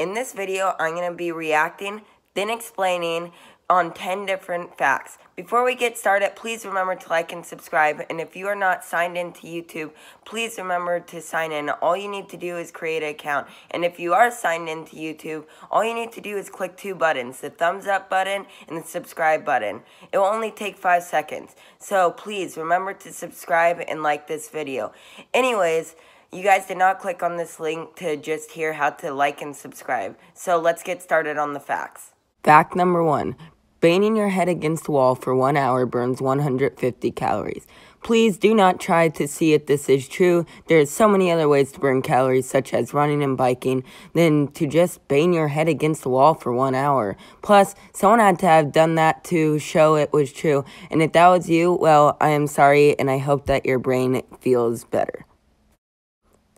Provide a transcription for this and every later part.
In this video, I'm going to be reacting, then explaining on 10 different facts. Before we get started, please remember to like and subscribe. And if you are not signed into YouTube, please remember to sign in. All you need to do is create an account. And if you are signed into YouTube, all you need to do is click two buttons, the thumbs up button and the subscribe button. It will only take five seconds. So please remember to subscribe and like this video. Anyways, you guys did not click on this link to just hear how to like and subscribe. So let's get started on the facts. Fact number one banging your head against the wall for one hour burns 150 calories. Please do not try to see if this is true. There are so many other ways to burn calories, such as running and biking, than to just bang your head against the wall for one hour. Plus, someone had to have done that to show it was true. And if that was you, well, I am sorry, and I hope that your brain feels better.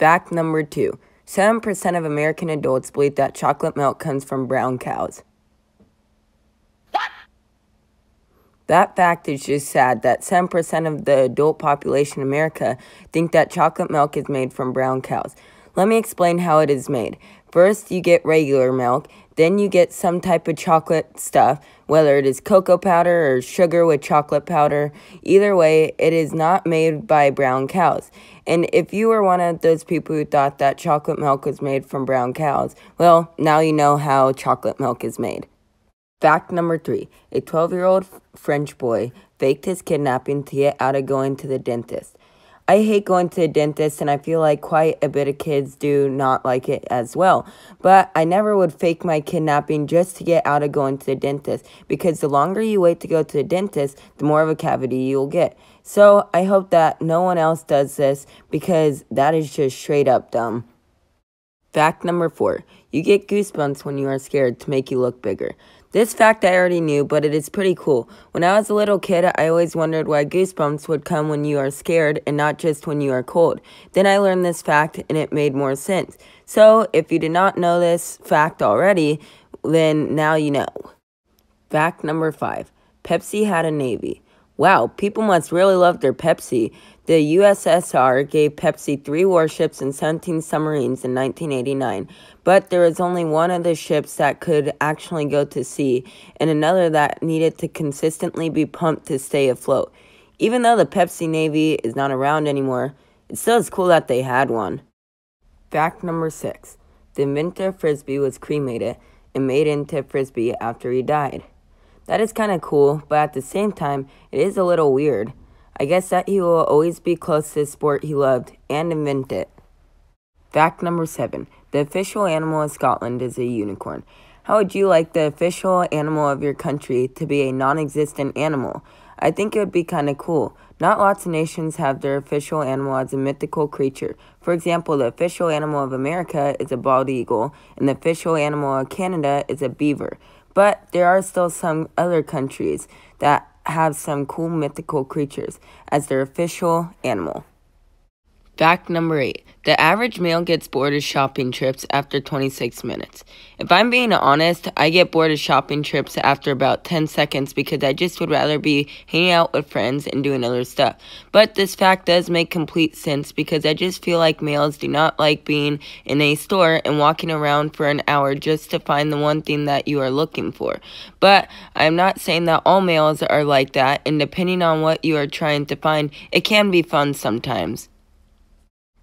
Fact number two 7% of American adults believe that chocolate milk comes from brown cows. That fact is just sad that 7% of the adult population in America think that chocolate milk is made from brown cows. Let me explain how it is made. First, you get regular milk, then you get some type of chocolate stuff, whether it is cocoa powder or sugar with chocolate powder. Either way, it is not made by brown cows. And if you were one of those people who thought that chocolate milk was made from brown cows, well, now you know how chocolate milk is made. Fact number three a 12 year old French boy faked his kidnapping to get out of going to the dentist. I hate going to the dentist, and I feel like quite a bit of kids do not like it as well. But I never would fake my kidnapping just to get out of going to the dentist because the longer you wait to go to the dentist, the more of a cavity you'll get. So I hope that no one else does this because that is just straight up dumb. Fact number four you get goosebumps when you are scared to make you look bigger. This fact I already knew, but it is pretty cool. When I was a little kid, I always wondered why goosebumps would come when you are scared and not just when you are cold. Then I learned this fact and it made more sense. So, if you did not know this fact already, then now you know. Fact number five Pepsi had a navy. Wow, people must really love their Pepsi. The USSR gave Pepsi three warships and 17 submarines in 1989, but there was only one of the ships that could actually go to sea and another that needed to consistently be pumped to stay afloat. Even though the Pepsi Navy is not around anymore, it still is cool that they had one. Fact number six the inventor Frisbee was cremated and made into Frisbee after he died. That is kind of cool, but at the same time, it is a little weird. I guess that he will always be close to the sport he loved and invent it. Fact number seven The official animal of Scotland is a unicorn. How would you like the official animal of your country to be a non existent animal? I think it would be kind of cool. Not lots of nations have their official animal as a mythical creature. For example, the official animal of America is a bald eagle, and the official animal of Canada is a beaver. But there are still some other countries that have some cool mythical creatures as their official animal. Fact number eight the average male gets bored of shopping trips after 26 minutes. If I'm being honest, I get bored of shopping trips after about 10 seconds because I just would rather be hanging out with friends and doing other stuff. But this fact does make complete sense because I just feel like males do not like being in a store and walking around for an hour just to find the one thing that you are looking for. But I'm not saying that all males are like that, and depending on what you are trying to find, it can be fun sometimes.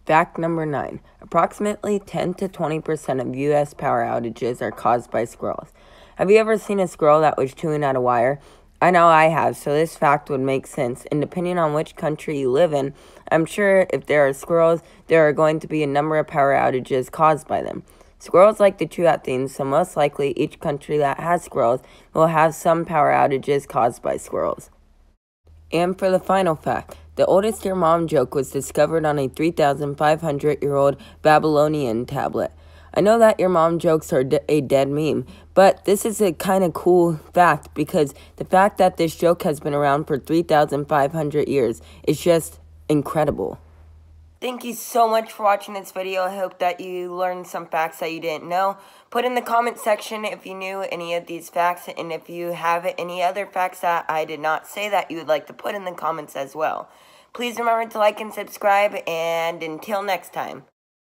Fact number nine approximately 10 to 20% of US power outages are caused by squirrels. Have you ever seen a squirrel that was chewing at a wire? I know I have, so this fact would make sense. And depending on which country you live in, I'm sure if there are squirrels, there are going to be a number of power outages caused by them. Squirrels like to chew at things, so most likely each country that has squirrels will have some power outages caused by squirrels. And for the final fact, the oldest dear mom joke was discovered on a 3,500 year old Babylonian tablet. I know that your mom jokes are a dead meme, but this is a kind of cool fact because the fact that this joke has been around for 3,500 years is just incredible. Thank you so much for watching this video. I hope that you learned some facts that you didn't know. Put in the comment section if you knew any of these facts, and if you have any other facts that I did not say that you would like to put in the comments as well. Please remember to like and subscribe, and until next time.